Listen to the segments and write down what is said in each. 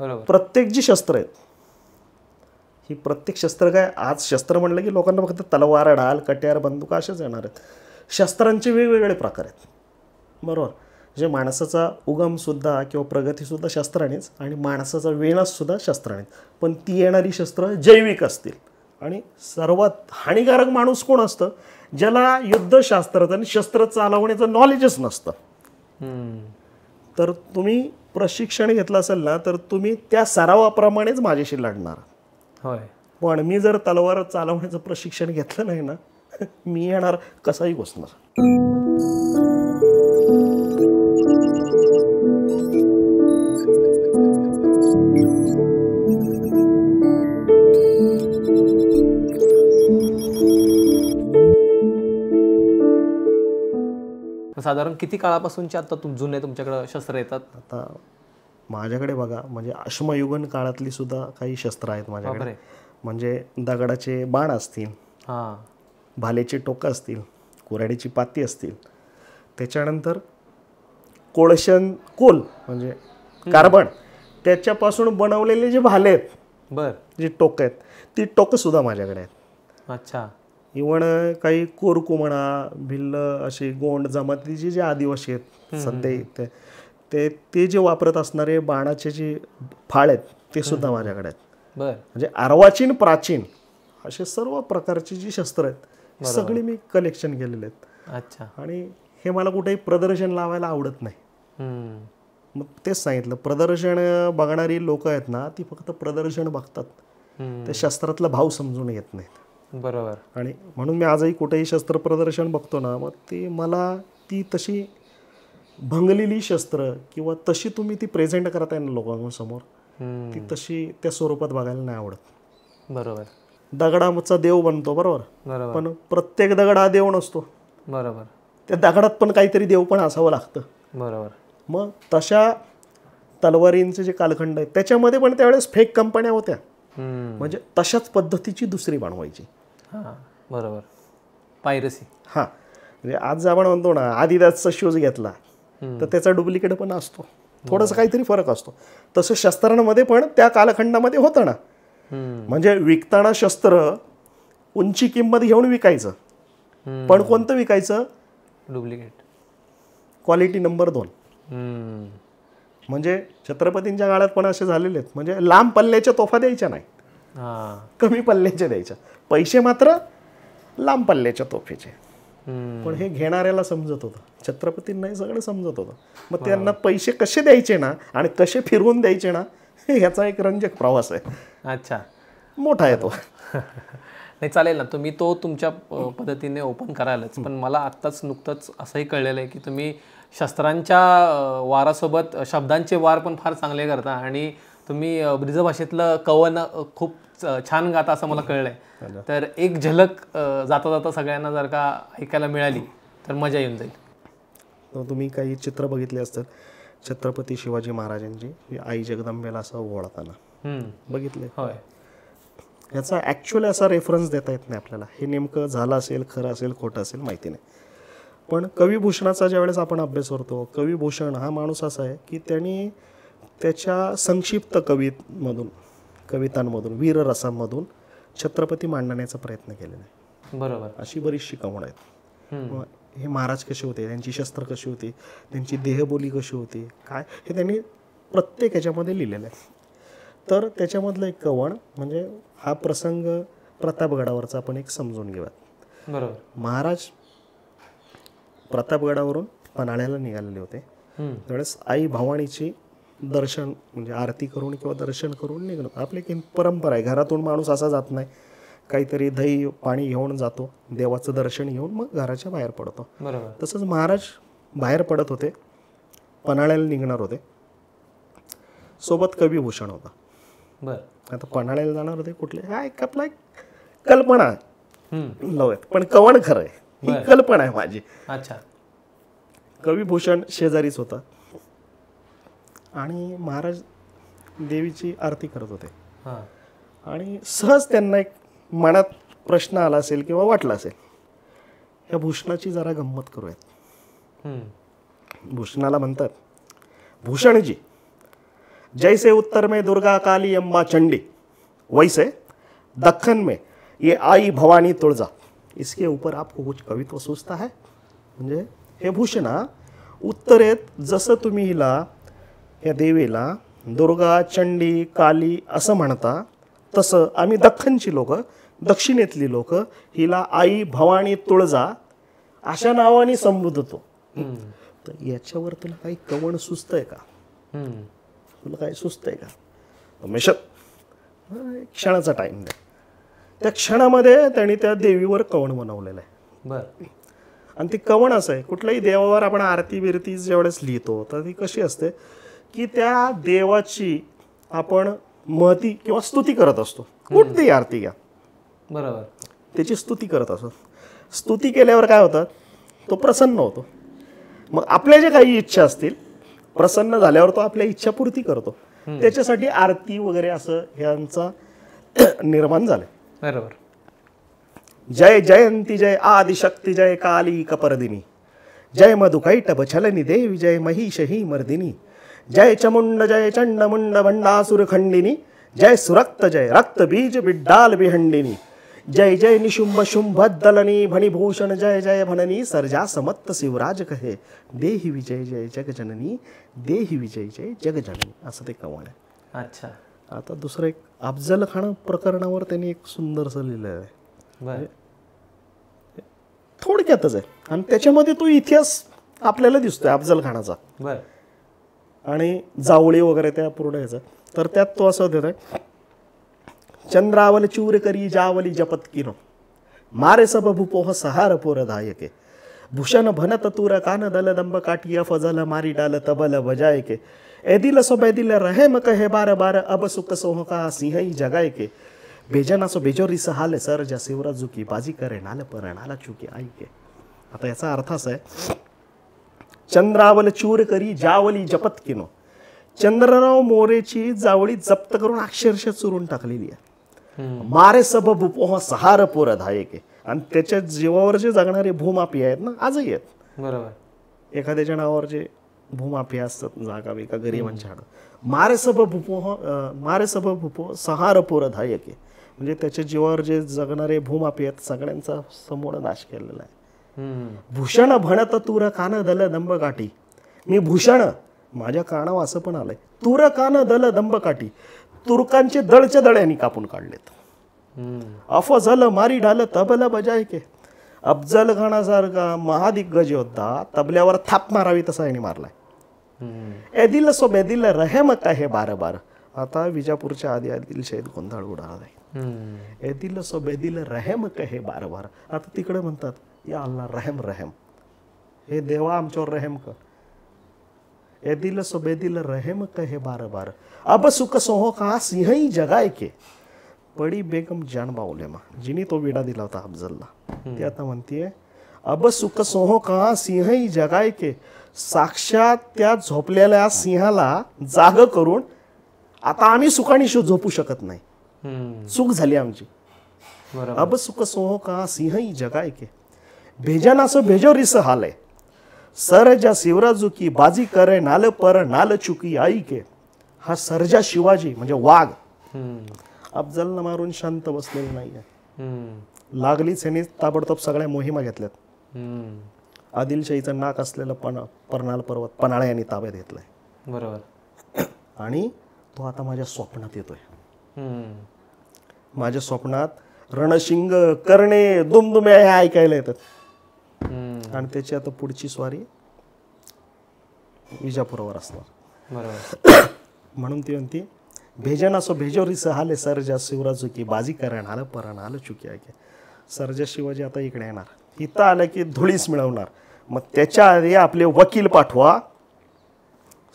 प्रत्येक जी शस्त्र आहेत ही प्रत्येक शस्त्र काय आज शस्त्र म्हणलं की लोकांना फक्त तलवार ढाल कट्यार बंदुका असेच येणार आहेत शस्त्रांचे वेगवेगळे प्रकार आहेत बरोबर जे म्हणजे माणसाचा उगमसुद्धा किंवा प्रगतीसुद्धा शस्त्रानेच आणि माणसाचा विनाशसुद्धा शस्त्रानेच पण ती येणारी शस्त्र जैविक असतील आणि सर्वात हानिकारक माणूस कोण असतं ज्याला युद्धशास्त्राचं आणि शस्त्र चालवण्याचं नॉलेजच नसतं तर तुम्ही प्रशिक्षण घेतलं असेल ना तर तुम्ही त्या सरावाप्रमाणेच माझ्याशी लढणार होय पण मी जर तलवार चालवण्याचं प्रशिक्षण घेतलं नाही ना मी येणार कसाही घुसणार साधारण किती काळापासूनचे आता तुम जुने तुमच्याकडे शस्त्र येतात आता माझ्याकडे बघा म्हणजे अश्मयुगन काळातली सुद्धा काही शस्त्र आहेत माझ्याकडे म्हणजे दगडाचे बाण असतील भालेचे टोकं असतील कुऱ्हाडीची पाती असतील त्याच्यानंतर कोळशन कोल म्हणजे कार्बन त्याच्यापासून बनवलेले जे भाले आहेत बर जी टोकं आहेत ती टोकं सुद्धा माझ्याकडे आहेत अच्छा इव्हन काही कोरकू म्हणा भिल्ल अशी गोंड जमातीचे जे आदिवासी आहेत सध्या ते ते जे वापरत असणारे बाणाचे जे फाळ आहेत ते सुद्धा माझ्याकडे आहेत म्हणजे अर्वाचीन प्राचीन असे सर्व प्रकारची जी शस्त्र आहेत सगळी मी कलेक्शन केलेले आहेत अच्छा आणि हे मला कुठेही प्रदर्शन लावायला आवडत नाही मग तेच सांगितलं प्रदर्शन बघणारी लोक आहेत ना ती फक्त प्रदर्शन बघतात ते शस्त्रातला भाव समजून येत नाहीत बरोबर आणि म्हणून मी आजही कुठेही शस्त्र प्रदर्शन बघतो ना मग ते मला ती तशी भंगलेली शस्त्र किंवा तशी तुम्ही ती प्रेझेंट करताय ना लोकांसमोर ती तशी त्या स्वरूपात बघायला नाही आवडत बरोबर दगडाचा देव बनतो बरोबर पण प्रत्येक दगड हा देव नसतो बरोबर त्या दगडात पण काहीतरी देव पण असावं लागतं बरोबर मग तशा तलवारींचे जे कालखंड आहे त्याच्यामध्ये पण त्यावेळेस फेक कंपन्या होत्या म्हणजे तशाच पद्धतीची दुसरी बनवायची बरोबर पायरसी हा म्हणजे आज आपण म्हणतो ना आदिदासचा शूज घेतला तर त्याचा डुप्लिकेट पण असतो थोडासा काहीतरी फरक असतो तसं शस्त्रांमध्ये पण त्या कालखंडामध्ये होतं ना म्हणजे विकताना शस्त्र उंची किंमत घेऊन विकायचं पण कोणतं विकायचं डुप्लिकेट क्वालिटी नंबर दोन म्हणजे छत्रपतींच्या काळात पण असे झालेले आहेत म्हणजे लांब पल्ल्याच्या तोफा द्यायच्या नाही कमी पल्ल्याच्या द्यायच्या पैसे मात्र लांब पल्ल्याच्या तोफेचे पण हे घेणाऱ्याला समजत होतं हे सगळं समजत होतं मग त्यांना पैसे कसे द्यायचे ना आणि कसे फिरवून द्यायचे ना ह्याचा एक रंजक प्रवास आहे अच्छा मोठा आहे तो नाही चालेल ना तुम्ही तो तुमच्या पद्धतीने ओपन करायलाच पण मला आत्ताच नुकतंच असंही कळलेलं आहे की तुम्ही शस्त्रांच्या वारासोबत शब्दांचे वार पण फार चांगले करता आणि तुम्ही ब्रिज भाषेतलं कवन खूप छान गाता असं मला कळलंय तर एक झलक जाता जाता सगळ्यांना जर का ऐकायला मिळाली तर मजा येऊन जाईल तुम्ही काही चित्र बघितले असतात छत्रपती शिवाजी महाराजांची आई जगदंबेला असं ओळखताना बघितले होय याचा ऍक्च्युअली असा रेफरन्स देता येत नाही आपल्याला हे नेमकं झालं असेल खरं असेल खोटं असेल माहिती नाही पण कविभूषणाचा ज्यावेळेस आपण अभ्यास करतो कविभूषण हा माणूस असा आहे की त्यांनी त्याच्या संक्षिप्त कवितमधून कवितांमधून वीर वीररसांमधून छत्रपती मांडण्याचा प्रयत्न केलेला आहे बरोबर अशी बरीचशी कवण आहेत हे महाराज कसे होते त्यांची शस्त्र कशी होती त्यांची देहबोली कशी होती काय हे त्यांनी प्रत्येक याच्यामध्ये लिहिलेलं आहे तर त्याच्यामधलं एक कवण म्हणजे हा प्रसंग प्रतापगडावरचा आपण एक समजून घेऊयात बरोबर महाराज प्रतापगडावरून पन्हाळ्याला निघालेले होते त्यावेळेस आई भवानीची दर्शन म्हणजे आरती करून किंवा दर्शन करून निघणं आपली की परंपरा आहे घरातून माणूस असा जात नाही काहीतरी दही पाणी घेऊन जातो देवाचं दर्शन घेऊन मग घराच्या बाहेर पडतो तसंच महाराज बाहेर पडत होते पन्हाळ्याला निघणार होते सोबत कविभूषण होता बरं आता पन्हाळ्याला जाणार होते कुठले हा एक आपला एक कल्पना नव्हत पण कवण खरं आहे ही कल्पना आहे माझी अच्छा कविभूषण शेजारीच होता आणि महाराज देवीची आरती करत होते आणि सहज त्यांना एक मनात प्रश्न आला असेल किंवा वाटला असेल या भूषणाची जरा गंमत करूयात भूषणाला म्हणतात भूषणजी जैसे उत्तर में दुर्गा काली अम्मा चंडी वैसे दखन में ये आई भवानी तुळजा इसके ऊपर आपको कुछ कवित्व सुचता है म्हणजे हे भूषणा उत्तरेत जसं तुम्ही हिला या देवीला दुर्गा चंडी काली असं म्हणता तसं आम्ही दख्खनची लोक दक्षिणेतली लोक हिला आई भवानी तुळजा अशा नावाने संबोधतो तर याच्यावर तुला काही कवण आहे का तुला काही आहे का हमेशा क्षणाचा टाइम द्या त्या क्षणामध्ये त्यांनी त्या देवीवर कवण बनवलेलं आहे बरं आणि ती कवण असं आहे कुठल्याही देवावर आपण आरती बिरती ज्यावेळेस लिहितो तर ती कशी असते की त्या देवाची आपण महती किंवा स्तुती करत असतो कुठली आरती घ्या बरोबर त्याची स्तुती करत असतो स्तुती केल्यावर काय होतं तो प्रसन्न होतो मग आपल्या ज्या काही इच्छा असतील प्रसन्न झाल्यावर तो आपल्या इच्छा पूर्ती करतो त्याच्यासाठी आरती वगैरे असं ह्यांचा निर्माण झालं बरोबर जय जयंती जय आदिशक्ती जय काली कपरदिनी जय मधुकाई छलनी देवी जय महिष ही मर्दिनी जय चमुंड जय चंड मुंड भंडासुर खंडिनी जय सुरक्त जय रक्त बीज बिड्डाल बिहंडिनी जय जय निशुंभ शुंभ दलनी भणिभूषण जय जय भननी सर्जा समत्त शिवराज कहे देही विजय जय जगजननी देही विजय जय जननी असं ते कवण आहे अच्छा आता दुसरं एक अफजल खान प्रकरणावर त्यांनी एक सुंदर लिहिलेलं आहे थोडक्यातच आहे आणि त्याच्यामध्ये तो इतिहास आपल्याला दिसतोय अफजल खानाचा आणि जावळी वगैरे त्या पूर्ण ह्याचं तर त्यात तो असं देत आहे चंद्रावल चूर करी जावली जपत किनो मारे सब भूपोह सहार पोर धायके भूषण भनत तुर कान दल दंब काटिया फजल मारी डाल तबल बजाय के ए दिल सो बेदिल रहे म कहे बार बार अब सुख सोह का सिंह ही जगाय के बेजना सो बेजोरी सहाल सर ज्या झुकी बाजी करे नाल पर नाला चुकी आई के आता याचा अर्थ असा आहे चंद्रावल चूर करी जावली जपत किनो चंद्रराव मोरेची जावळी जप्त करून अक्षरशः चुरून टाकलेली आहे मारे सब बुपोह सहार पोर धायके आणि त्याच्या जीवावर जे जगणारे भूमापी आहेत ना आजही आहेत बरोबर एखाद्याच्या नावावर जे भूमापी असतात जागा एका गरीबांच्या हातात मारे सब भूपोह मारे सब भूपो सहार पोर धायके म्हणजे त्याच्या जीवावर जे जगणारे भूमाफी आहेत सगळ्यांचा समोर नाश केलेला आहे भूषण म्हणत तुर कान दल दंब काठी मी भूषण माझ्या कानाव असं पण आलंय तुर कान दल दंब काठी तुर्कांचे दळच्या दळ्यांनी कापून काढलेत अफ झालं मारी ढाल तबल बजाय के अफजल खानासारखा महादिग्गज होता तबल्यावर थाप मारावी तसा यांनी मारलाय एदिल सो बेदिल रहे आहे बार बार आता विजापूरच्या आधी आदिल शैद गोंधळ उडाला आहे एदिल सो बेदिल रहमत आहे हे बार बार आता तिकडे म्हणतात या अल्ला रहम रहम हे देवा आमच्यावर रहम कर ए दिल सो रहम कहे बार बार अब सुख सोहो का सिंहही जगाय के पडी बेगम जान मा जिनी तो विडा दिला होता अफजलला ती आता म्हणतीये अब सुख सोहो का सिंहही जगाय के साक्षात त्या झोपलेल्या सिंहाला जाग करून आता आम्ही सुखाने झोपू शकत नाही सुख झाली आमची अब सुख सोहो का सिंहही जगाय के भेजानास भेजोरीस भेजोरी हाले सरजा शिवराजू की बाजी करे नाल पर नाल चुकी आई के हा सरजा शिवाजी म्हणजे वाघ अफजल न मारून शांत बसलेलं नाहीये लागली यांनी ताबडतोब सगळ्या मोहिमा घेतल्यात आदिलशाहीचं नाक असलेलं पण परनाल पर्वत पन्हाळा यांनी ताब्यात घेतलाय बरोबर आणि तो आता माझ्या स्वप्नात येतोय माझ्या स्वप्नात रणशिंग करणे दुमदुम्या हे ऐकायला येतात आणि त्याची आता पुढची स्वारी विजापुरावर असणार बरोबर म्हणून ती म्हणती भेजन असो भेजोरी सहाले सरजा शिवराज चुकी बाजी करण आलं परण आलं चुकी आहे सरजा शिवाजी आता इकडे येणार इथं आलं की धुळीस मिळवणार मग त्याच्या आधी आपले वकील पाठवा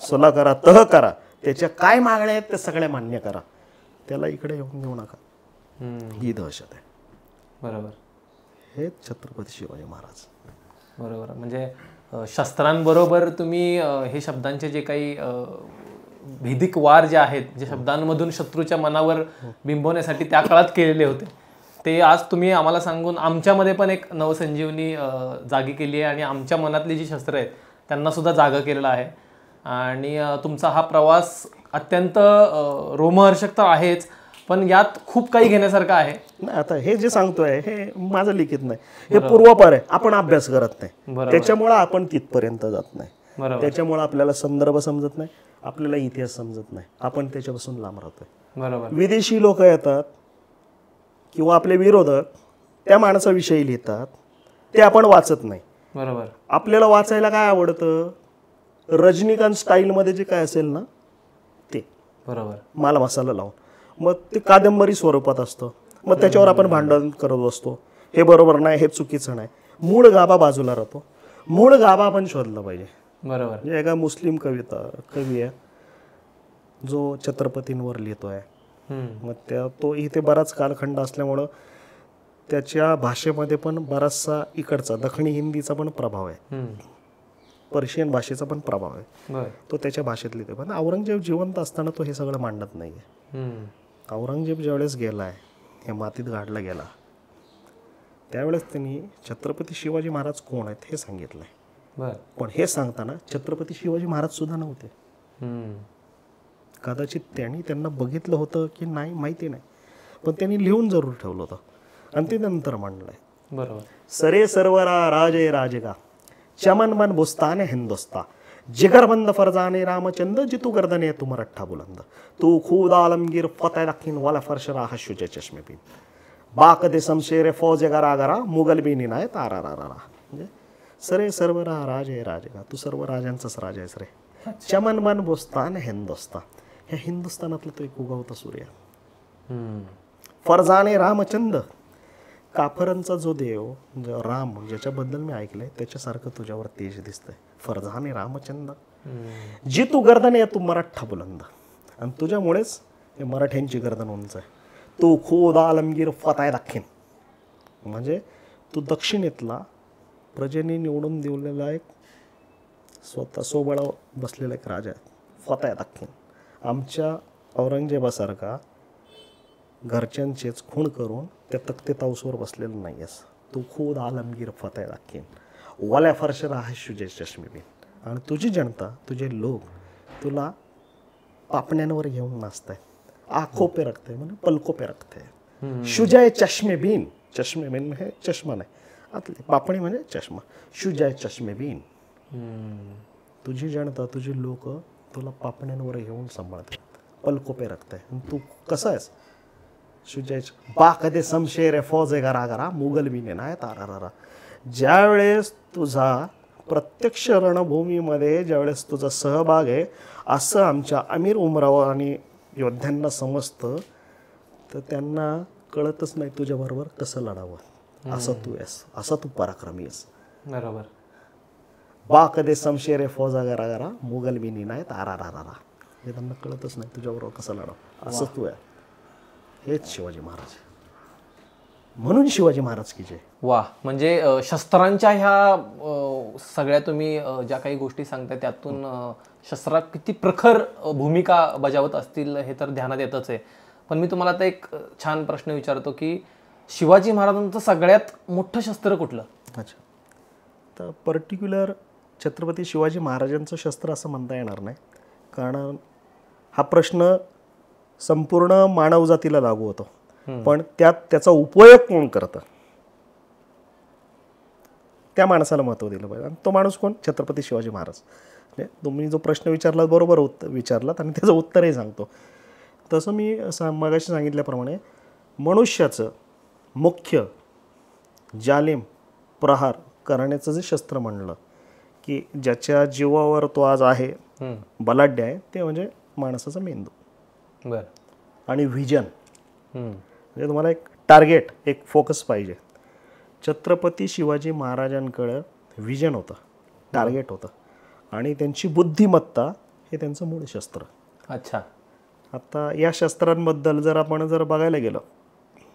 सोला करा तह करा त्याच्या काय मागण्या आहेत ते सगळ्या मान्य करा त्याला इकडे येऊन घेऊ नका ही दहशत आहे बरोबर हे छत्रपती शिवाजी महाराज बरोबर म्हणजे शस्त्रांबरोबर तुम्ही हे शब्दांचे जे काही भेदिक वार जे आहेत जे हो. शब्दांमधून शत्रूच्या मनावर हो. बिंबवण्यासाठी त्या काळात केलेले होते ते आज तुम्ही आम्हाला सांगून आमच्यामध्ये पण एक नवसंजीवनी जागी केली आहे आणि आमच्या मनातली जी शस्त्र आहेत त्यांना सुद्धा जागा केलेला आहे आणि तुमचा हा प्रवास अत्यंत रोमहर्षक तर आहेच पण यात खूप काही घेण्यासारखं आहे नाही आता हे जे सांगतोय हे माझं लिखित नाही हे पूर्वापार आहे आपण अभ्यास करत नाही त्याच्यामुळं आपण तिथपर्यंत जात नाही त्याच्यामुळं आपल्याला संदर्भ समजत नाही आपल्याला इतिहास समजत नाही आपण त्याच्यापासून लांब राहतोय विदेशी लोक येतात किंवा आपले विरोधक त्या माणसाविषयी लिहितात ते आपण वाचत नाही बरोबर आपल्याला वाचायला काय आवडतं रजनीकांत स्टाईलमध्ये जे काय असेल ना ते बरोबर माल मसाला लावून मग ते कादंबरी स्वरूपात असतं मग त्याच्यावर आपण भांडण करत असतो हे बरोबर नाही हे चुकीचं नाही मूळ गाभा बाजूला राहतो मूळ गाभा आपण शोधला पाहिजे बरोबर एका मुस्लिम कविता कवी आहे जो छत्रपतींवर लिहितोय मग त्या तो इथे बराच कालखंड असल्यामुळं त्याच्या भाषेमध्ये पण बराचसा इकडचा दखणी हिंदीचा पण प्रभाव आहे पर्शियन भाषेचा पण प्रभाव आहे तो त्याच्या भाषेत लिहितो पण औरंगजेब जिवंत असताना तो हे सगळं मांडत नाहीये औरंगजेब ज्यावेळेस गेलाय या मातीत गाडला गेला त्यावेळेस त्यांनी छत्रपती शिवाजी महाराज कोण आहेत हे सांगितलंय पण हे सांगताना छत्रपती शिवाजी महाराज सुद्धा नव्हते कदाचित त्यांनी त्यांना बघितलं होतं की नाही माहिती नाही पण त्यांनी लिहून जरूर ठेवलं होतं आणि ते नंतर म्हणलंय बरोबर सरे सर्वरा राजे राजेगा चमन मन बुस्ताने हिंदुस्ता जिगरबंद फरजाने रामचंद जितू गर्दने तू मरठ्ठा बुलंद तू खूद आलमगीर फतेह रखीन वाला फर्श राहा हशुजे चश्मे बिन बाक दे शमशेर फौज गरा गरा मुघल बी निनाय तारा रा रा म्हणजे सरे सर्व रा राज आहे राजेगा तू सर्व राजांचाच राजा आहेस रे चमन मन बोस्तान हिंदुस्तान ह्या हिंदुस्थानातला तो एक उगवता सूर्य फरजाने रामचंद काफरांचा जो देव जो राम ज्याच्याबद्दल मी ऐकलंय त्याच्यासारखं तुझ्यावर तेज दिसतंय फरजाने रामचंद जे जी तू गर्दन आहे तू मराठा बुलंद आणि तुझ्यामुळेच हे मराठ्यांची गर्दन उंच आहे तू खोद आलमगीर फताय दाखीन म्हणजे तू दक्षिणेतला प्रजेने निवडून देवलेला एक स्वतः सोबळा बसलेला एक राजा आहे फताय दाखीन आमच्या औरंगजेबासारखा घरच्यांचेच खूण करून त्या तक्ते ताऊसवर बसलेलं नाही आहेस तू खुद आलमगीर फतेह दाखीन वाल्या फरशर आहे तुझे चष्मीबीन आणि तुझी जनता तुझे लोक तुला पापण्यांवर घेऊन नाचताय आहे आखो पे रखते म्हणजे पलको पे रखते शुजाय चष्मेबीन चष्मेबीन हे चष्मा नाही आतले पापणी म्हणजे चष्मा शुजाय चष्मेबीन तुझी जनता तुझे लोक तुला पापण्यांवर घेऊन सांभाळतात पलकोपे रखत आहे तू कसा आहेस शुजय बा कदे समशेर फौजे घरा घरा मुघल भी ना ज्या ज्यावेळेस तुझा प्रत्यक्ष रणभूमीमध्ये ज्यावेळेस तुझा सहभाग आहे असं आमच्या अमीर उमराव आणि योद्ध्यांना समजतं तर त्यांना कळतच नाही तुझ्याबरोबर कसं लढावं असं तू येस असा तू पराक्रमी येस बरोबर बा कदे समशेरे फौजा गरा गरा मुघल आर नाही तारा हे त्यांना कळतच नाही तुझ्याबरोबर कसं लढावं असं तू आहे हेच शिवाजी महाराज म्हणून शिवाजी महाराज की जय वा म्हणजे शस्त्रांच्या ह्या सगळ्या तुम्ही ज्या काही गोष्टी सांगता त्यातून शस्त्रात किती प्रखर भूमिका बजावत असतील हे तर ध्यानात येतच आहे पण मी तुम्हाला आता एक छान प्रश्न विचारतो की शिवाजी महाराजांचं सगळ्यात मोठं शस्त्र कुठलं अच्छा तर पर्टिक्युलर छत्रपती शिवाजी महाराजांचं शस्त्र असं म्हणता येणार नाही कारण हा प्रश्न संपूर्ण मानवजातीला लागू होतो पण त्यात त्याचा उपयोग कोण करतं त्या माणसाला महत्व दिलं पाहिजे आणि तो माणूस कोण छत्रपती शिवाजी महाराज म्हणजे तुम्ही जो प्रश्न विचारला बरोबर उत्तर विचारलात आणि त्याचं उत्तरही सांगतो तसं मी सा मगाशी सांगितल्याप्रमाणे मनुष्याचं मुख्य जालिम प्रहार करण्याचं जे शस्त्र म्हणलं की ज्याच्या जीवावर तो आज आहे बलाढ्य आहे ते म्हणजे माणसाचा मेंदू आणि व्हिजन म्हणजे तुम्हाला एक टार्गेट एक फोकस पाहिजे छत्रपती शिवाजी महाराजांकडं व्हिजन होतं टार्गेट होतं आणि त्यांची बुद्धिमत्ता हे त्यांचं मूळ शस्त्र अच्छा आता या शस्त्रांबद्दल जर आपण जर बघायला गेलं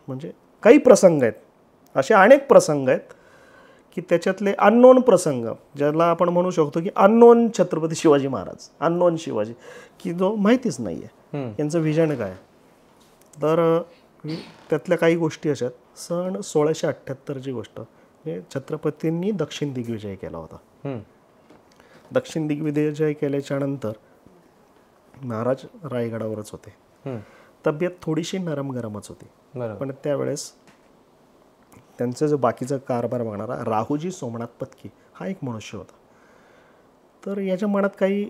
म्हणजे काही प्रसंग आहेत असे अनेक प्रसंग आहेत की त्याच्यातले अननोन प्रसंग ज्याला आपण म्हणू शकतो की अननोन छत्रपती शिवाजी महाराज अननोन शिवाजी की जो माहितीच नाही आहे यांचं विजन काय तर त्यातल्या काही गोष्टी अशा आहेत सण सोळाशे अठ्ठ्याहत्तरची गोष्ट हे छत्रपतींनी दक्षिण दिग्विजय केला होता दक्षिण दिग्विजय केल्याच्या नंतर महाराज रायगडावरच होते तब्येत थोडीशी नरम गरमच होती पण त्यावेळेस त्यांचा जो बाकीचा कारभार बघणारा राहुजी सोमनाथ पत्की हा एक मनुष्य होता तर याच्या मनात काही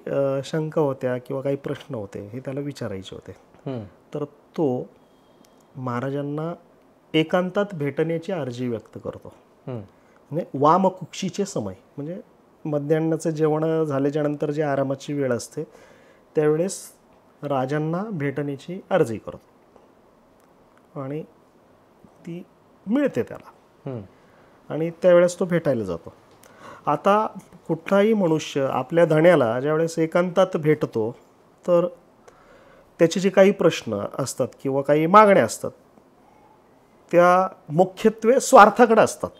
शंका होत्या किंवा काही प्रश्न होते हे त्याला विचारायचे होते तर तो महाराजांना एकांतात भेटण्याची अर्जी व्यक्त करतो म्हणजे वामकुक्षीचे समय म्हणजे मध्यान्नाचं जेवण नंतर जे आरामाची वेळ असते त्यावेळेस राजांना भेटण्याची अर्जी करतो आणि ती मिळते त्याला आणि त्यावेळेस तो भेटायला जातो आता कुठलाही मनुष्य आपल्या धण्याला ज्यावेळेस एकांतात भेटतो तर त्याचे जे काही प्रश्न असतात किंवा काही मागण्या असतात त्या मुख्यत्वे स्वार्थाकडे असतात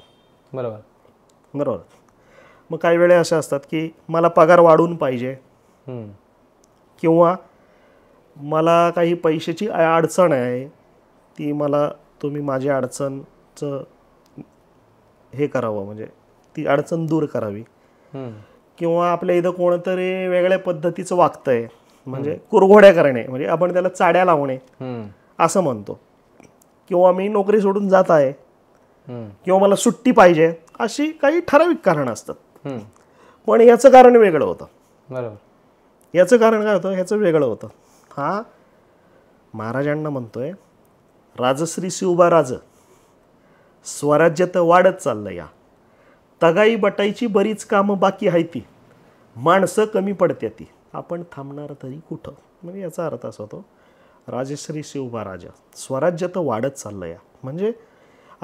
बरोबर बरोबर मग काही वेळे असे असतात की मला पगार वाढून पाहिजे किंवा मला काही पैशाची अडचण आहे ती मला तुम्ही माझ्या अडचणचं हे करावं म्हणजे ती अडचण दूर करावी किंवा आपल्या इथं कोणतरी वेगळ्या पद्धतीचं वागतंय म्हणजे कुरघोड्या करणे म्हणजे आपण त्याला चाड्या लावणे असं म्हणतो किंवा मी नोकरी सोडून जात आहे किंवा मला सुट्टी पाहिजे अशी काही ठराविक कारण असतात पण याचं कारण वेगळं होतं बरोबर याचं कारण काय होतं ह्याचं वेगळं होतं हा महाराजांना म्हणतोय राजश्री शिवबा राज स्वराज्य तर वाढत चाललं या तगाई बटाईची बरीच कामं बाकी आहे ती माणसं कमी पडते ती आपण थांबणार तरी कुठं म्हणजे याचा अर्थ असा होतो राजश्री राजा स्वराज्य तर वाढत चाललं या म्हणजे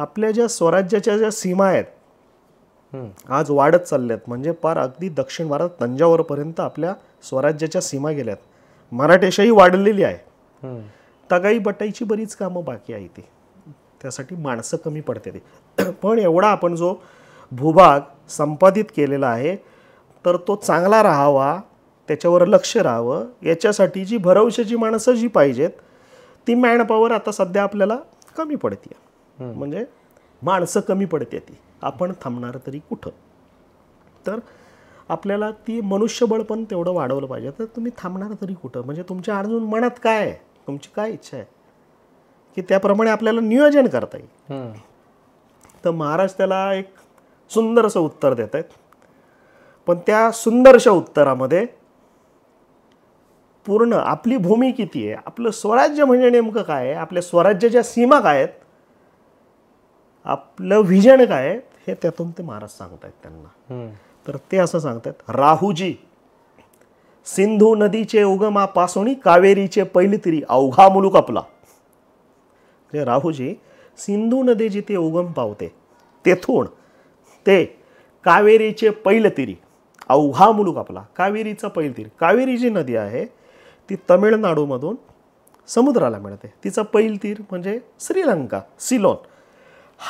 आपल्या ज्या स्वराज्याच्या ज्या सीमा आहेत आज वाढत चालल्यात म्हणजे पार अगदी दक्षिण भारत तंजावरपर्यंत आपल्या स्वराज्याच्या सीमा गेल्यात मराठेशाही वाढलेली आहे तगाई बटाईची बरीच कामं बाकी आहे ती त्यासाठी माणसं कमी पडते ती पण एवढा आपण जो भूभाग संपादित केलेला आहे तर तो चांगला राहावा त्याच्यावर लक्ष राहावं याच्यासाठी जी भरवशाची माणसं जी पाहिजेत ती मॅनपॉवर आता सध्या आपल्याला कमी पडते म्हणजे माणसं कमी पडते ती आपण थांबणार तरी कुठं तर आपल्याला ती मनुष्यबळ पण तेवढं वाढवलं पाहिजे तर तुम्ही थांबणार तरी कुठं म्हणजे तुमच्या अर्जून मनात काय आहे तुमची काय इच्छा आहे की त्याप्रमाणे आपल्याला नियोजन करता येईल तर महाराज त्याला एक सुंदर असं उत्तर देत आहेत पण त्या सुंदरशा उत्तरामध्ये पूर्ण आपली भूमी किती आहे आपलं स्वराज्य म्हणजे नेमकं काय आहे आपल्या स्वराज्याच्या सीमा काय आहेत आपलं व्हिजन काय आहे हे त्यातून ते महाराज सांगत आहेत त्यांना तर ते असं सांगतात राहूजी सिंधू नदीचे उगमापासून कावेरीचे पहिली तरी अवघा मुलूक आपला म्हणजे राहुजी सिंधू नदी जिथे उगम पावते तेथून ते कावेरीचे पैलतिरी अवघा मुलूक आपला कावेरीचा पैलतीर कावेरी जी नदी आहे ती तमिळनाडूमधून समुद्राला मिळते तिचा पैलतीर म्हणजे श्रीलंका सिलोन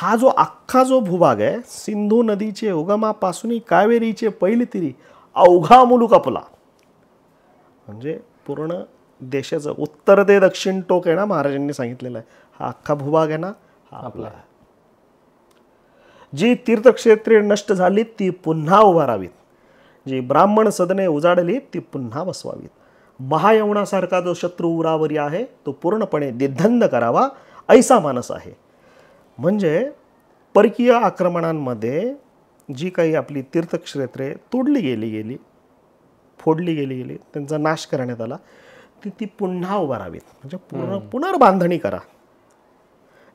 हा जो अख्खा जो भूभाग आहे सिंधू नदीचे उगमापासून कावेरीचे पैलतिरी अवघा मुलूक आपला म्हणजे पूर्ण देशाचं उत्तर ते दक्षिण टोक आहे ना महाराजांनी सांगितलेलं आहे हा अख्खा भूभाग आहे ना हा आपला जी तीर्थक्षेत्रे नष्ट झालीत ती पुन्हा उभारावीत जी ब्राह्मण सदने उजाडली ती पुन्हा बसवावीत महायवणासारखा जो शत्रू उरावरी आहे तो पूर्णपणे दिद्धंद करावा ऐसा मानस आहे म्हणजे परकीय आक्रमणांमध्ये जी काही आपली तीर्थक्षेत्रे तोडली गेली गेली फोडली गेली गेली त्यांचा नाश करण्यात आला ती ती पुन्हा उभारावीत म्हणजे पूर्ण पुनर्बांधणी करा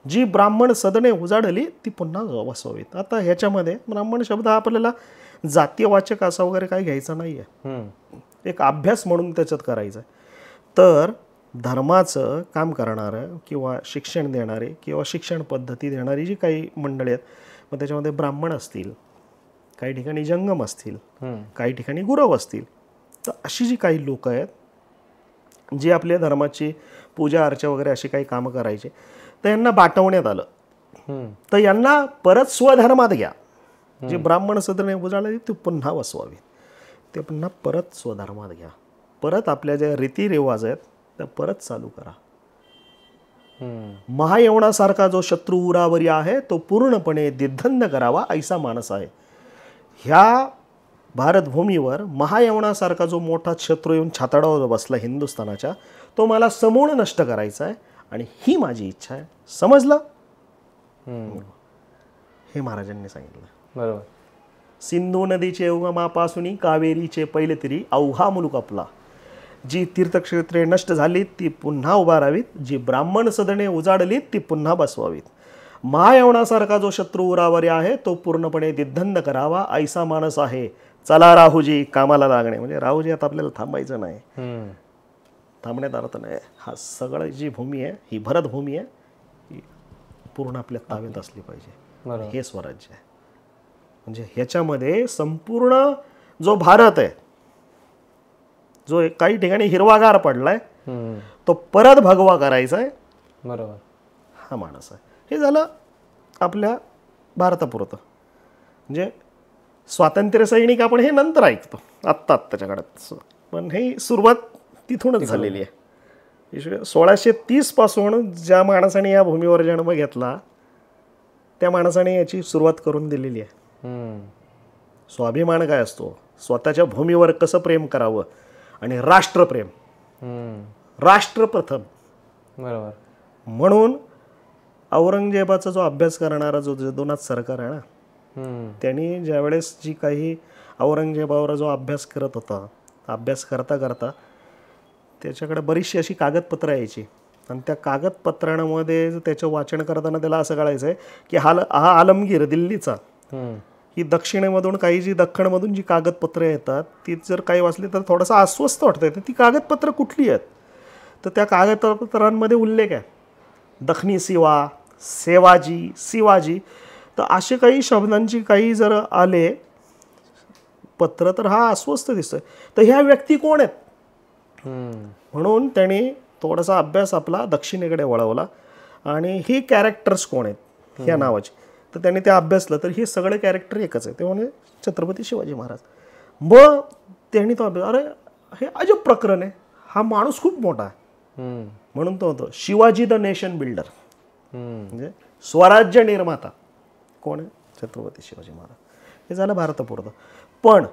जी ब्राह्मण सदने उजाडली ती पुन्हा वसवीत आता ह्याच्यामध्ये ब्राह्मण शब्द हा आपल्याला वाचक असा वगैरे काही घ्यायचा नाही आहे एक अभ्यास म्हणून त्याच्यात करायचा तर धर्माचं काम करणारं किंवा शिक्षण देणारे किंवा शिक्षण पद्धती देणारी जी काही मंडळी आहेत मग त्याच्यामध्ये ब्राह्मण असतील काही ठिकाणी जंगम असतील काही ठिकाणी गुरव असतील तर अशी जी काही लोक आहेत जी आपल्या धर्माची पूजा अर्चा वगैरे अशी काही कामं करायची तर यांना बाटवण्यात आलं तर यांना परत स्वधर्मात घ्या जे ब्राह्मण सदने उजाळले ते पुन्हा वसवावे ते पुन्हा परत स्वधर्मात घ्या परत आपल्या ज्या रीतिरिवाज आहेत त्या परत चालू करा महायवणासारखा जो शत्रू उरावरी आहे तो पूर्णपणे दिद्धंद करावा ऐसा माणस आहे ह्या भारतभूमीवर महायवणासारखा जो मोठा शत्रू येऊन छाताडावर बसला हिंदुस्थानाच्या तो मला समूळ नष्ट करायचा आहे आणि ही माझी इच्छा आहे समजला हो. हे महाराजांनी सांगितलं बरोबर सिंधू नदीचे उगमापासून कावेरीचे पहिले तरी अवघा मुलूक आपला जी तीर्थक्षेत्रे नष्ट झालीत ती पुन्हा उभारावीत जी ब्राह्मण सदने उजाडलीत ती पुन्हा बसवावीत महायवणासारखा जो शत्रू उरावर आहे तो पूर्णपणे दिद्धंद करावा ऐसा माणस आहे चला राहूजी कामाला लागणे म्हणजे राहुजी आता आपल्याला थांबायचं नाही थांबण्यात आलं तर नाही हा सगळं जी भूमी आहे ही भरत भूमी आहे पूर्ण आपल्या ताब्यात असली पाहिजे हे स्वराज्य आहे म्हणजे ह्याच्यामध्ये संपूर्ण जो भारत आहे जो काही ठिकाणी हिरवागार पडलाय तो परत भगवा करायचा आहे बरोबर हा माणूस आहे हे झालं आपल्या भारतापुरतं म्हणजे स्वातंत्र्य सैनिक आपण हे नंतर ऐकतो आत्ता आत्ताच्या काळात पण हे सुरुवात तिथूनच झालेली आहे सोळाशे तीस पासून ज्या माणसाने या भूमीवर जन्म घेतला त्या माणसाने याची सुरुवात करून दिलेली आहे स्वाभिमान काय असतो स्वतःच्या भूमीवर कसं प्रेम करावं आणि राष्ट्रप्रेम राष्ट्र प्रथम बरोबर म्हणून औरंगजेबाचा जो अभ्यास करणारा जो जदुनाथ सरकार आहे ना त्यांनी ज्यावेळेस जी काही औरंगजेबावर जो अभ्यास करत होता अभ्यास करता करता त्याच्याकडे बरीचशी अशी कागदपत्रं यायची आणि त्या कागदपत्रांमध्ये त्याचं वाचन करताना त्याला असं कळायचं आहे की हाल हा आलमगीर दिल्लीचा ही दक्षिणेमधून काही जी दख्खनमधून जी कागदपत्रं येतात ती जर काही वाचली तर थोडंसं अस्वस्थ वाटतंय तर ती कागदपत्रं कुठली आहेत तर त्या कागदपत्रांमध्ये उल्लेख आहे दखनी सिवा सेवाजी शिवाजी तर असे काही शब्दांची काही जर आले पत्र तर हा अस्वस्थ दिसतोय तर ह्या व्यक्ती कोण आहेत म्हणून त्यांनी थोडासा अभ्यास आपला दक्षिणेकडे वळवला आणि ही कॅरेक्टर्स कोण आहेत ह्या नावाची तर त्यांनी ते अभ्यासलं तर हे सगळे कॅरेक्टर एकच आहे ते म्हणजे छत्रपती शिवाजी महाराज मग त्यांनी तो अभ्यास अरे हे अजब प्रकरण आहे हा माणूस खूप मोठा आहे म्हणून तो होतो शिवाजी द नेशन बिल्डर म्हणजे स्वराज्य निर्माता कोण आहे छत्रपती शिवाजी महाराज हे झालं भारतापुरतं पण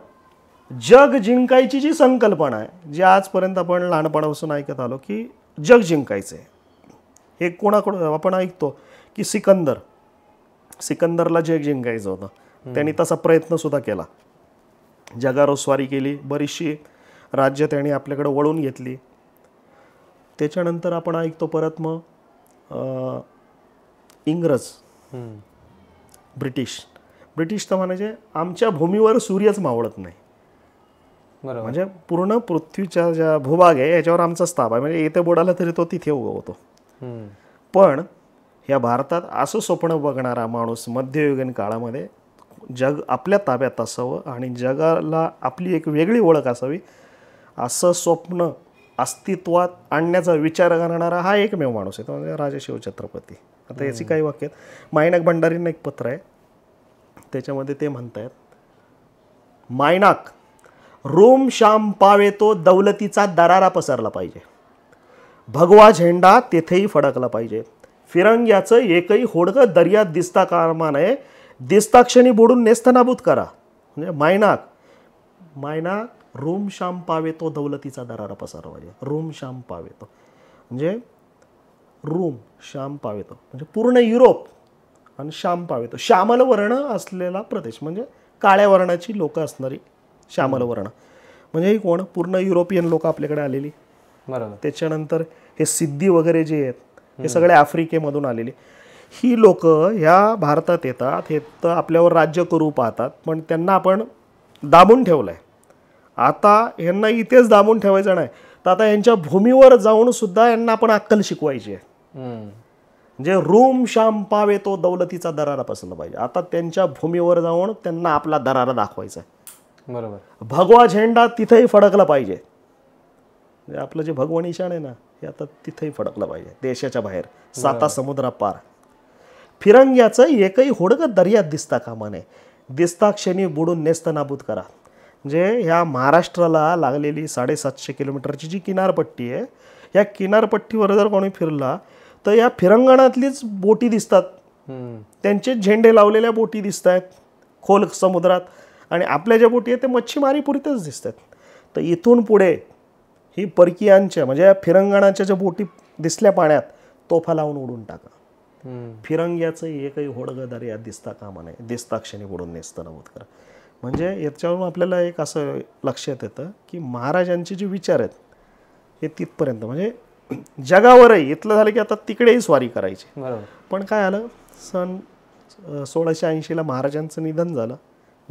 जग जिंकायची जी संकल्पना आहे जी आजपर्यंत आपण लहानपणापासून ऐकत आलो की जग जिंकायचं आहे हे कोणाकडून आपण ऐकतो की सिकंदर सिकंदरला जग जिंकायचं होतं त्यांनी तसा प्रयत्नसुद्धा केला जगारोस्वारी केली बरीचशी राज्य त्यांनी आपल्याकडे वळून घेतली त्याच्यानंतर आपण ऐकतो परत मग इंग्रज ब्रिटिश ब्रिटिश तर म्हणजे आमच्या भूमीवर सूर्यच मावळत नाही म्हणजे पूर्ण पृथ्वीच्या ज्या भूभाग आहे याच्यावर आमचा ताप आहे म्हणजे येथे बुडाला तरी तो तिथे उभा होतो पण या भारतात असं स्वप्न बघणारा माणूस मध्ययुगीन काळामध्ये जग आपल्या ताब्यात असावं आणि जगाला आपली एक वेगळी ओळख असावी असं स्वप्न अस्तित्वात आणण्याचा विचार करणारा हा एकमेव माणूस आहे तो म्हणजे राजेशिव छत्रपती आता याची काही वाक्य मायनाक भंडारींना एक पत्र आहे त्याच्यामध्ये ते म्हणत आहेत मायनाक रोम श्याम पावेतो दौलतीचा दरारा पसरला पाहिजे भगवा झेंडा तेथेही फडकला पाहिजे फिरंग याचं एकही होडकं दर्यात दिसता कामा नये दिसता क्षणी बुडून नेस्तनाबूत करा म्हणजे मायनाक मायना रोम श्याम पावेतो दौलतीचा दरारा पसरला पाहिजे रोम श्याम पावेतो म्हणजे रूम श्याम पावेतो म्हणजे पूर्ण युरोप आणि श्याम पावेतो श्यामल वर्ण असलेला प्रदेश म्हणजे काळ्या वर्णाची लोकं असणारी श्यामल वर्ण म्हणजे हे कोण पूर्ण युरोपियन लोक आपल्याकडे आलेली बरोबर त्याच्यानंतर हे सिद्धी वगैरे जे आहेत हे सगळे आफ्रिकेमधून आलेले ही लोक ह्या भारतात येतात हे तर आपल्यावर राज्य करू पाहतात पण त्यांना आपण दाबून ठेवलं आता यांना इथेच दाबून ठेवायचं नाही तर आता यांच्या भूमीवर जाऊन सुद्धा यांना आपण अक्कल शिकवायची आहे म्हणजे रूम शाम पावे तो दौलतीचा दरारा पसरला पाहिजे आता त्यांच्या भूमीवर जाऊन त्यांना आपला दरारा दाखवायचा आहे बरोबर भगवा झेंडा तिथेही फडकला पाहिजे म्हणजे आपलं जे भगवान ईशान आहे ना हे आता तिथेही फडकलं पाहिजे देशाच्या बाहेर साता पार फिरंग्याचं एकही होडग दर्यात दिसता कामा नये दिसता क्षणी बुडून नेस्त नाबूद करा म्हणजे ह्या महाराष्ट्राला लागलेली साडेसातशे किलोमीटरची जी किनारपट्टी आहे या किनारपट्टीवर जर कोणी फिरला तर या फिरंगणातलीच बोटी दिसतात त्यांचे झेंडे लावलेल्या बोटी दिसत खोल समुद्रात आणि आपल्या ज्या बोटी आहेत ते मच्छीमारीपुरीतच दिसतात तर इथून पुढे ही परकीयांच्या म्हणजे या फिरंगणाच्या ज्या बोटी दिसल्या पाण्यात तोफा लावून उडून टाका फिरंग्याचं एकही काही होडगदार यात दिसता कामा नये दिसता क्षणी बुडून नेसतं करा म्हणजे याच्यावरून आपल्याला एक असं लक्षात येतं की महाराजांचे जे विचार आहेत हे तिथपर्यंत म्हणजे जगावरही इथलं झालं की आता तिकडेही स्वारी करायची पण काय आलं सन सोळाशे ऐंशीला महाराजांचं निधन झालं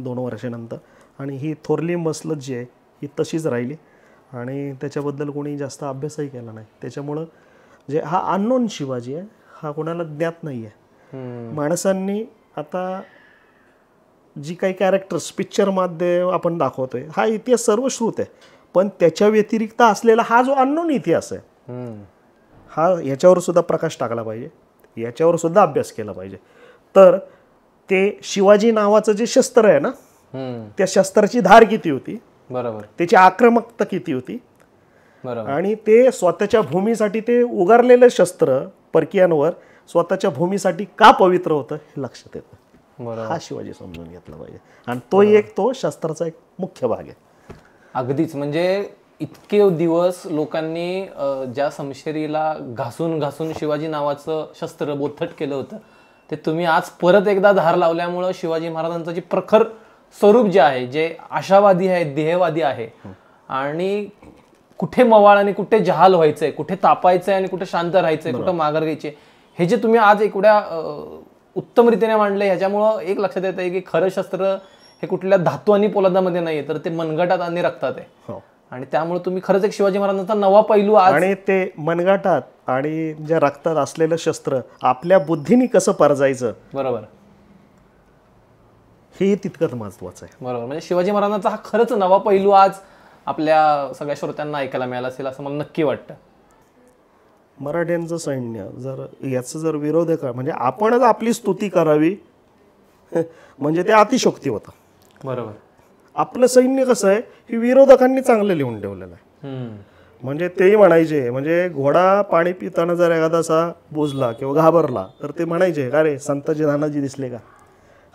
दोन वर्षानंतर आणि ही थोरली मसलत जी आहे ही तशीच राहिली आणि त्याच्याबद्दल कोणी जास्त अभ्यासही केला नाही त्याच्यामुळं जे हा अननोन शिवाजी आहे हा कोणाला ज्ञात नाही आहे माणसांनी आता जी काही कॅरेक्टर्स पिक्चरमध्ये आपण दाखवतोय हा इतिहास सर्वश्रुत आहे पण त्याच्या व्यतिरिक्त असलेला हा जो अननोन इतिहास आहे हा याच्यावर सुद्धा प्रकाश टाकला पाहिजे याच्यावर सुद्धा अभ्यास केला पाहिजे तर ते शिवाजी नावाचं जे शस्त्र आहे ना त्या शस्त्राची धार किती होती बरोबर त्याची आक्रमकता किती होती आणि ते स्वतःच्या भूमीसाठी ते उगारलेलं शस्त्र परकीयांवर स्वतःच्या भूमीसाठी का पवित्र होतं हे लक्षात येतं हा शिवाजी समजून घेतला पाहिजे आणि तो एक तो शस्त्राचा एक मुख्य भाग आहे अगदीच म्हणजे इतके दिवस लोकांनी ज्या समशेरीला घासून घासून शिवाजी नावाचं शस्त्र बोथट केलं होतं ते तुम्ही आज परत एकदा धार लावल्यामुळं शिवाजी महाराजांचं जे प्रखर स्वरूप जे आहे जे आशावादी आहे ध्येयवादी आहे आणि कुठे मवाळ आणि कुठे जहाल व्हायचंय कुठे तापायचंय आणि कुठे शांत राहायचंय कुठं माघार घ्यायचे हे जे तुम्ही आज एवढ्या उत्तम रीतीने मांडले ह्याच्यामुळं एक लक्षात येत आहे की खरं शस्त्र हे कुठल्या धातू आणि पोलादामध्ये नाहीये तर ते मनगटात आणि रक्तात आहे हो. आणि त्यामुळे तुम्ही खरंच एक शिवाजी महाराजांचा नवा पैलू आणि ते मनगटात आणि ज्या रक्तात असलेलं शस्त्र आपल्या बुद्धीने कसं परजायचं बरोबर हे तितकंच महत्वाचं आहे बरोबर म्हणजे शिवाजी महाराजांचा हा खरंच नवा पैलू आज आपल्या सगळ्या श्रोत्यांना ऐकायला मिळाला असेल असं मला नक्की वाटतं मराठ्यांचं सैन्य जर याचं जर विरोध का म्हणजे आपणच आपली स्तुती करावी म्हणजे ते अतिशोक्ती होतं बरोबर आपलं सैन्य कसं आहे हे विरोधकांनी चांगलं लिहून ठेवलेलं आहे म्हणजे तेही म्हणायचे म्हणजे घोडा पाणी पिताना जर एखादा असा बोजला किंवा घाबरला तर ते म्हणायचे का रे संत नानाजी दिसले का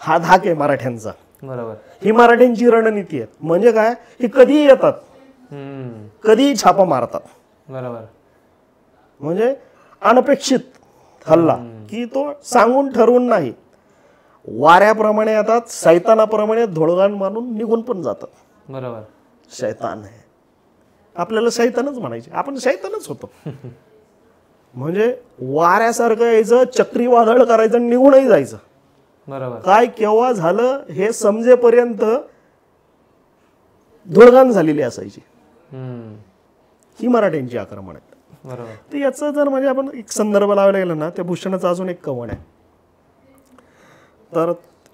हा धाक आहे मराठ्यांचा बरोबर ही मराठ्यांची रणनीती आहे म्हणजे काय ही कधीही येतात कधीही छापा मारतात बरोबर म्हणजे अनपेक्षित हल्ला की तो सांगून ठरवून नाही वाऱ्याप्रमाणे येतात सैतानाप्रमाणे धोळगान मारून निघून पण जातात बरोबर शैतान आहे आपल्याला शैतानच म्हणायचे आपण शैतानच होतो म्हणजे वाऱ्यासारखं यायचं चक्रीवादळ करायचं आणि निघूनही जायचं काय केव्हा झालं हे समजेपर्यंत धुळगान झालेली असायची ही मराठ्यांची आक्रमण आहे तर याचा जर म्हणजे आपण एक संदर्भ लावला गेला ना त्या भूषणाचा अजून एक कवण आहे तर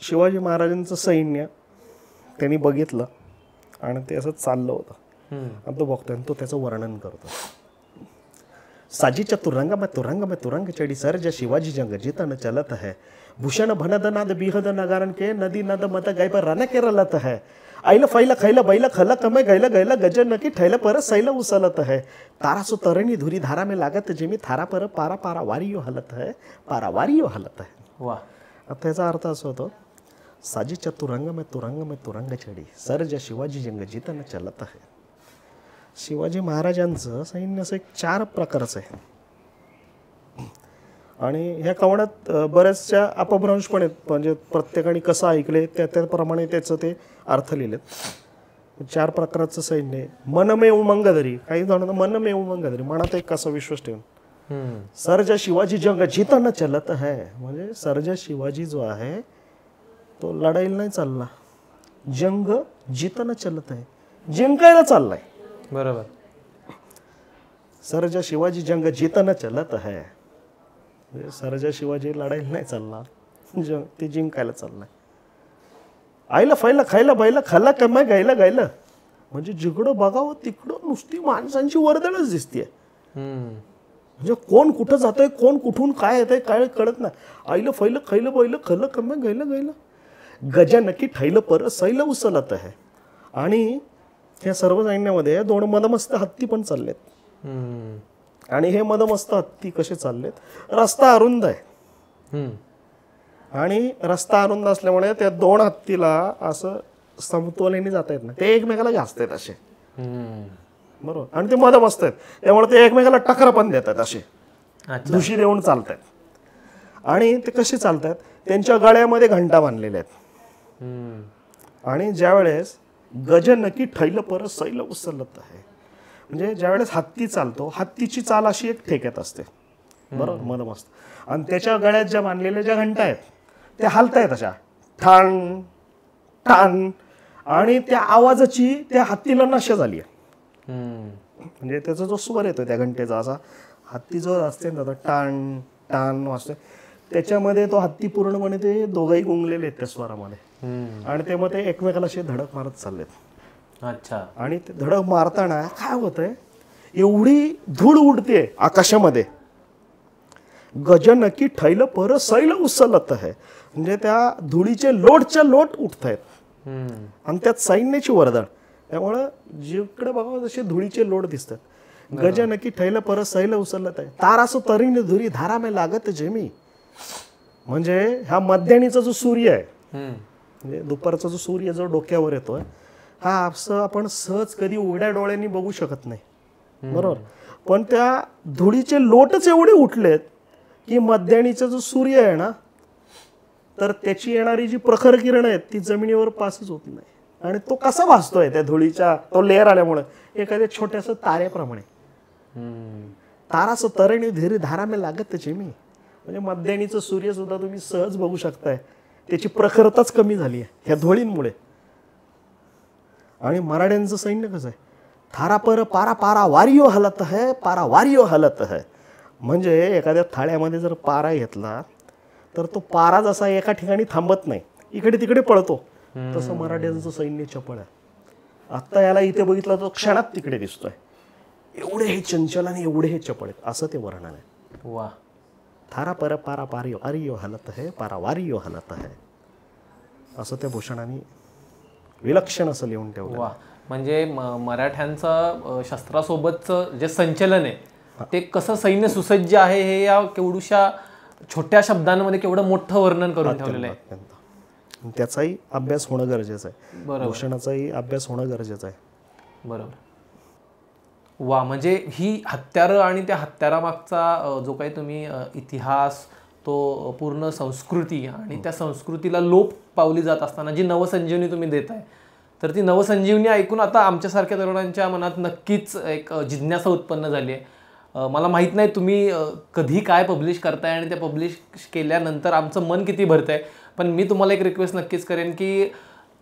शिवाजी महाराजांचं सैन्य त्यांनी बघितलं आणि ते असं चाललं होतं आणि तो बघतोय तो त्याचं वर्णन करतो साजी चतुरंग में तुरंग में तुरंग चढी सर ज शिवाजी जंग जितन चलत है भूषण भनद नाद बिहद नगारण के नदी नद मत गाय पर रन के रलत है आईल फैला खैला बैला खला कमे गैला गैला गजन नकी ठैल पर सैल उसलत है तारा सो तरणी धुरी धारा में लागत जेमी थारा पर पारा पारा वारियो हलत है पारा वारियो हलत है वाह त्याचा अर्थ असो होतो साजीच्या तुरंग में तुरंग में तुरंग चढी सर ज शिवाजी जंग जितन चलत है शिवाजी महाराजांचं सैन्य असं एक चार प्रकारचं आहे आणि ह्या कवणात बऱ्याचशा अपभ्रंश पण आहेत म्हणजे प्रत्येकाने कसं ऐकले त्या त्याप्रमाणे त्याचं ते अर्थ लिहिले चार प्रकारचं सैन्य आहे मनमे उमंगधरी काही जण मनमे उमंगधरी मनात एक कसा विश्वास ठेवून सरजा शिवाजी जंग जिताना चलत है म्हणजे सरजा शिवाजी जो आहे तो लढाईला नाही चालला जंग जिताना चलत आहे जिंकायला चाललाय बरोबर सरजा शिवाजी जंग जिताना चलत आहे म्हणजे सरजा शिवाजी लढायला नाही चालला जंग ते जिंकायला चाललाय आईला फायला खायला बायला खाल्ला कमाय गायला गायला म्हणजे जिकडं बघावं तिकडं नुसती माणसांची वर्दळच दिसते म्हणजे कोण कुठं जातंय कोण कुठून काय येत आहे काय कळत नाही आईलं फैलं खैलं बैलं खाल्लं कमाय गायलं गायला गजा नक्की ठाईलं परत सैलं उचलत आहे आणि या सर्व सैन्यामध्ये दोन मदमस्त हत्ती पण चाललेत आणि हे मदमस्त हत्ती कसे चाललेत रस्ता अरुंद आहे आणि रस्ता अरुंद असल्यामुळे त्या दोन हत्तीला असं समतोलेने जाता येत ना ते एकमेकाला जास्त आहेत असे बरोबर आणि ते मदमस्त आहेत त्यामुळे ते एकमेकाला टकर पण देतात असे दुशी देऊन आहेत आणि ते कसे चालतात त्यांच्या गळ्यामध्ये घंटा बांधलेल्या आहेत आणि ज्यावेळेस गज नकी ठैल पर सैल उसलत आहे म्हणजे ज्यावेळेस हत्ती चालतो हत्तीची चाल अशी एक ठेक्यात असते बरोबर मन मस्त आणि त्याच्या गळ्यात ज्या बांधलेल्या ज्या घंटा आहेत त्या हालतायत अशा ठाण ठाण आणि त्या आवाजाची त्या हत्तीला नशा झाली आहे म्हणजे त्याचा जो स्वर येतो त्या घंटेचा असा हत्ती जो असते ना तो टाण टाण असते त्याच्यामध्ये तो हत्ती पूर्णपणे ते दोघंही गुंगलेले आहेत त्या स्वरामध्ये आणि ते मग ते एकमेकाला धडक मारत चाललेत अच्छा आणि ते धडक मारताना काय होतंय एवढी धूळ उडते आकाशामध्ये गजनकी नक्की ठैल पर सैल उसलत आहे म्हणजे त्या धुळीचे लोटच्या लोट उठत आहेत आणि त्यात सैन्याची वरदान त्यामुळं जिकडे बघा जसे धुळीचे लोट दिसतात गजनकी नक्की ठैल पर सैल उसलत आहे तारा सो धुरी धारा मे लागत जेमी म्हणजे हा मध्यानीचा जो सूर्य आहे म्हणजे दुपारचा जो सूर्य जो डोक्यावर येतोय हा आपस आपण सहज कधी उघड्या डोळ्यांनी बघू शकत नाही बरोबर पण त्या धुळीचे लोटच एवढे उठलेत की मध्यानीचा जो सूर्य आहे ना तर त्याची येणारी जी प्रखर किरण आहेत ती जमिनीवर पासच होत नाही आणि तो कसा भासतोय त्या धुळीच्या तो लेअर आल्यामुळे एखाद्या छोट्यास ताऱ्याप्रमाणे ताराचं तरण धीरे धारा लागत त्याची मी म्हणजे मध्यानीचं सूर्य सुद्धा तुम्ही सहज बघू शकताय त्याची प्रखरताच कमी झाली आहे ह्या धोळींमुळे आणि मराठ्यांचं सैन्य कसं आहे थारापर पारा पारा वारियो हलत है पारा वारियो हलत है म्हणजे एखाद्या थाळ्यामध्ये जर पारा घेतला तर तो पारा जसा एका ठिकाणी थांबत नाही इकडे तिकडे पळतो तसं मराठ्यांचं सैन्य चपळ आहे आत्ता याला इथे बघितलं तर क्षणात तिकडे दिसतोय एवढे हे चंचल आणि एवढे हे चपळ आहेत असं ते वर्णन आहे वा थारा पर पारा पारियो अरियो हलत है पारावारियो हलत है असं त्या भूषणाने विलक्षण असं लिहून ठेवलं म्हणजे मराठ्यांचं शस्त्रासोबतचं जे संचलन आहे ते कसं सैन्य सुसज्ज आहे हे या केवढूशा छोट्या शब्दांमध्ये केवढं मोठं वर्णन करून ठेवलेलं आहे त्याचाही अभ्यास होणं गरजेचं आहे भूषणाचाही अभ्यास होणं गरजेचं आहे बरोबर वा म्हणजे ही हत्यारं आणि त्या हत्यारामागचा जो काही तुम्ही इतिहास तो पूर्ण संस्कृती आणि त्या संस्कृतीला लोप पावली जात असताना जी नवसंजीवनी तुम्ही देत आहे तर ती नवसंजीवनी ऐकून आता आमच्यासारख्या तरुणांच्या मनात नक्कीच एक जिज्ञासा उत्पन्न झाली आहे मला माहीत नाही तुम्ही कधी काय पब्लिश करताय आणि त्या पब्लिश केल्यानंतर आमचं मन किती भरतंय आहे पण मी तुम्हाला एक रिक्वेस्ट नक्कीच करेन की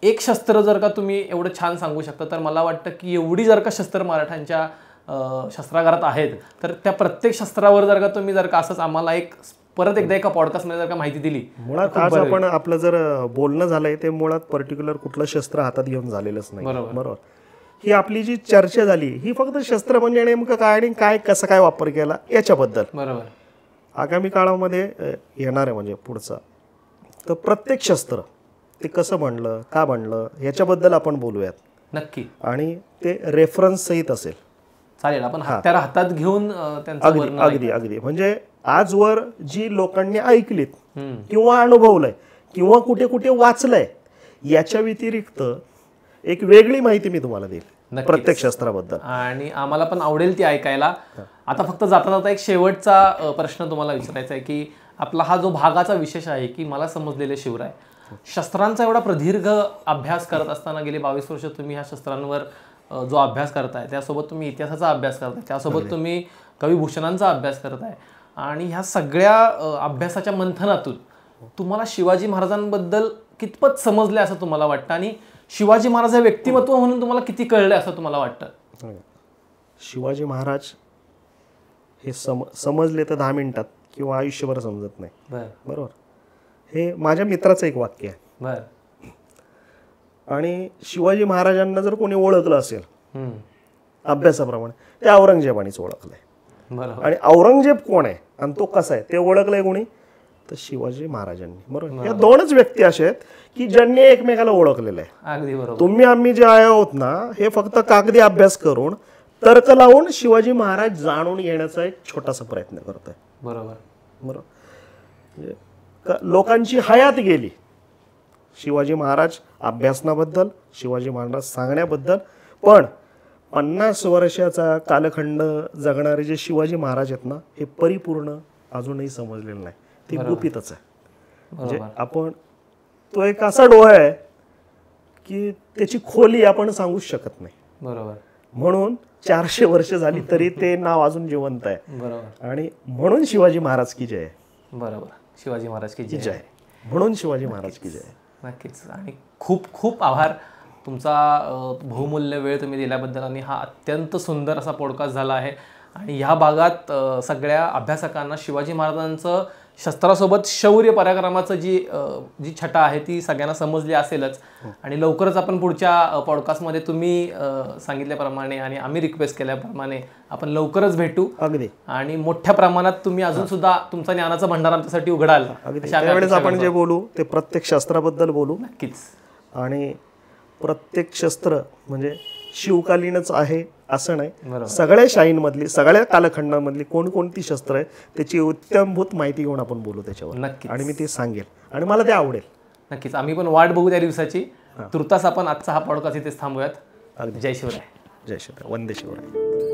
एक शस्त्र जर का तुम्ही एवढं छान सांगू शकता तर मला वाटतं की एवढी जर का शस्त्र मराठ्यांच्या शस्त्रागारात आहेत तर त्या प्रत्येक शस्त्रावर जर का तुम्ही जर का असंच आम्हाला एक परत एकदा एका पॉडकास्टमध्ये जर का माहिती दिली मुळात आज आपण आपलं जर बोलणं झालंय ते मुळात पर्टिक्युलर कुठलं शस्त्र हातात घेऊन झालेलंच नाही बरोबर ही आपली जी चर्चा झाली ही फक्त शस्त्र म्हणजे नेमकं काय आणि काय कसं काय वापर केला याच्याबद्दल बरोबर आगामी काळामध्ये येणार आहे म्हणजे पुढचा तर प्रत्येक शस्त्र ते कसं म्हणलं का म्हणलं याच्याबद्दल आपण बोलूयात नक्की आणि ते रेफरन्स सहित असेल चालेल आपण त्याला हातात घेऊन अगदी अगदी अगदी म्हणजे आजवर जी लोकांनी ऐकलीत किंवा अनुभवलंय किंवा कुठे कुठे वाचलंय याच्या व्यतिरिक्त एक वेगळी माहिती मी तुम्हाला देईल प्रत्येक शास्त्राबद्दल आणि आम्हाला पण आवडेल ती ऐकायला आता फक्त जाता जाता एक शेवटचा प्रश्न तुम्हाला विचारायचा आहे की आपला हा जो भागाचा विशेष आहे की मला समजलेले शिवराय शस्त्रांचा एवढा प्रदीर्घ अभ्यास करत असताना गेले बावीस वर्ष तुम्ही ह्या शस्त्रांवर जो अभ्यास करताय त्यासोबत तुम्ही इतिहासाचा अभ्यास करताय त्यासोबत तुम्ही कविभूषणांचा अभ्यास करताय आणि ह्या सगळ्या अभ्यासाच्या मंथनातून तुम्हाला शिवाजी महाराजांबद्दल कितपत समजले असं तुम्हाला वाटतं आणि शिवाजी महाराज हे व्यक्तिमत्व म्हणून तुम्हाला किती कळले असं तुम्हाला वाटतं शिवाजी महाराज हे सम समजले तर दहा मिनिटात किंवा आयुष्यभर समजत नाही बरोबर हे माझ्या मित्राचं एक वाक्य आहे आणि शिवाजी महाराजांना जर कोणी ओळखलं असेल अभ्यासाप्रमाणे ते औरंगजेबानेच ओळखलंय आणि औरंगजेब कोण आहे आणि तो कसा आहे ते ओळखलंय कोणी तर शिवाजी महाराजांनी बरोबर या दोनच व्यक्ती असे आहेत की ज्यांनी एकमेकाला ओळखलेलं आहे तुम्ही आम्ही जे आहोत ना हे फक्त कागदी अभ्यास करून तर्क लावून शिवाजी महाराज जाणून घेण्याचा एक छोटासा प्रयत्न करतोय बरोबर बरोबर म्हणजे लोकांची हयात गेली शिवाजी महाराज अभ्यासनाबद्दल शिवाजी महाराज सांगण्याबद्दल पण पन्नास वर्षाचा कालखंड जगणारे जे शिवाजी महाराज आहेत ना हे परिपूर्ण अजूनही समजलेलं नाही ते गुपितच आहे म्हणजे आपण तो एक असा डोळा आहे की त्याची खोली आपण सांगूच शकत नाही बरोबर म्हणून चारशे वर्ष झाली तरी ते नाव अजून जिवंत आहे बरोबर आणि म्हणून शिवाजी महाराज की जय बरोबर शिवाजी महाराज की जय म्हणून शिवाजी महाराज की जय नक्कीच आणि खूप खूप आभार तुमचा बहुमूल्य वेळ तुम्ही दिल्याबद्दल आणि हा अत्यंत सुंदर असा पॉडकास्ट झाला आहे आणि ह्या भागात सगळ्या अभ्यासकांना शिवाजी महाराजांचं शस्त्रासोबत शौर्य पराक्रमाचं जी जी छटा आहे ती सगळ्यांना समजली असेलच आणि लवकरच आपण पुढच्या पॉडकास्टमध्ये तुम्ही सांगितल्याप्रमाणे आणि आम्ही रिक्वेस्ट केल्याप्रमाणे आपण लवकरच भेटू अगदी आणि मोठ्या प्रमाणात तुम्ही अजून सुद्धा तुमचा ज्ञानाचा भंडार आमच्यासाठी उघडाल त्यावेळेस आपण जे बोलू ते प्रत्येक शस्त्राबद्दल बोलू नक्कीच आणि प्रत्येक शस्त्र म्हणजे शिवकालीनच आहे असं नाही सगळ्या शाईनमधली सगळ्या कालखंडामधली कोणकोणती शस्त्र आहे त्याची उत्तमभूत माहिती घेऊन आपण बोलू त्याच्यावर नक्की आणि मी ते सांगेल आणि मला ते आवडेल नक्कीच आम्ही पण वाट बघू त्या दिवसाची तुर्तास आपण आजचा हा पॉडकास्ट इथेच थांबूयात जय शिवराय जय शिवराय वंदे शिवराय